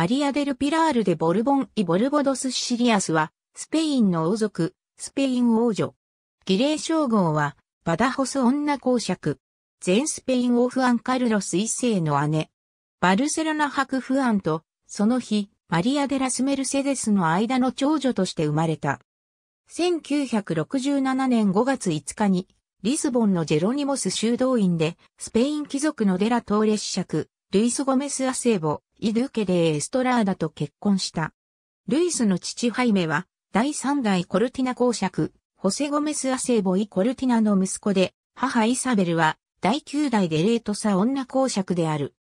マリア・デル・ピラール・でボルボン・イ・ボルボドス・シリアスは、スペインの王族、スペイン王女。儀礼称号は、バダホス女公爵。全スペイン王フアン・カルロス一世の姉。バルセロナクフアンと、その日、マリア・デラス・メルセデスの間の長女として生まれた。1967年5月5日に、リスボンのジェロニモス修道院で、スペイン貴族のデラ・トーレャ爵、ルイス・ゴメス・アセーボ、イドゥケデ・エストラーダと結婚した。ルイスの父ハイメは、第三代コルティナ公爵、ホセゴメス・アセーボイ・コルティナの息子で、母イサベルは、第九代デレートサ女公爵である。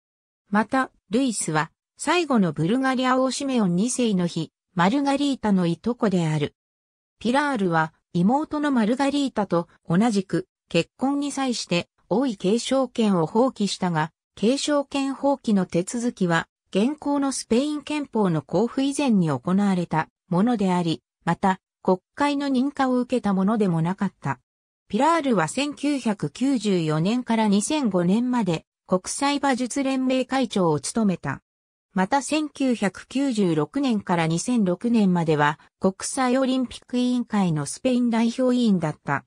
また、ルイスは、最後のブルガリア王シメオン2世の日、マルガリータのいとこである。ピラールは、妹のマルガリータと同じく、結婚に際して、王位継承権を放棄したが、継承権放棄の手続きは、現行のスペイン憲法の交付以前に行われたものであり、また、国会の認可を受けたものでもなかった。ピラールは1994年から2005年まで国際馬術連盟会長を務めた。また1996年から2006年までは国際オリンピック委員会のスペイン代表委員だった。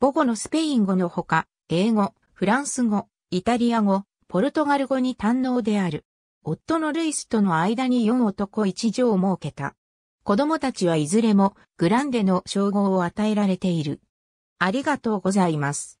母語のスペイン語のほか、英語、フランス語、イタリア語、ポルトガル語に堪能である。夫のルイスとの間に4男1女を設けた。子供たちはいずれもグランデの称号を与えられている。ありがとうございます。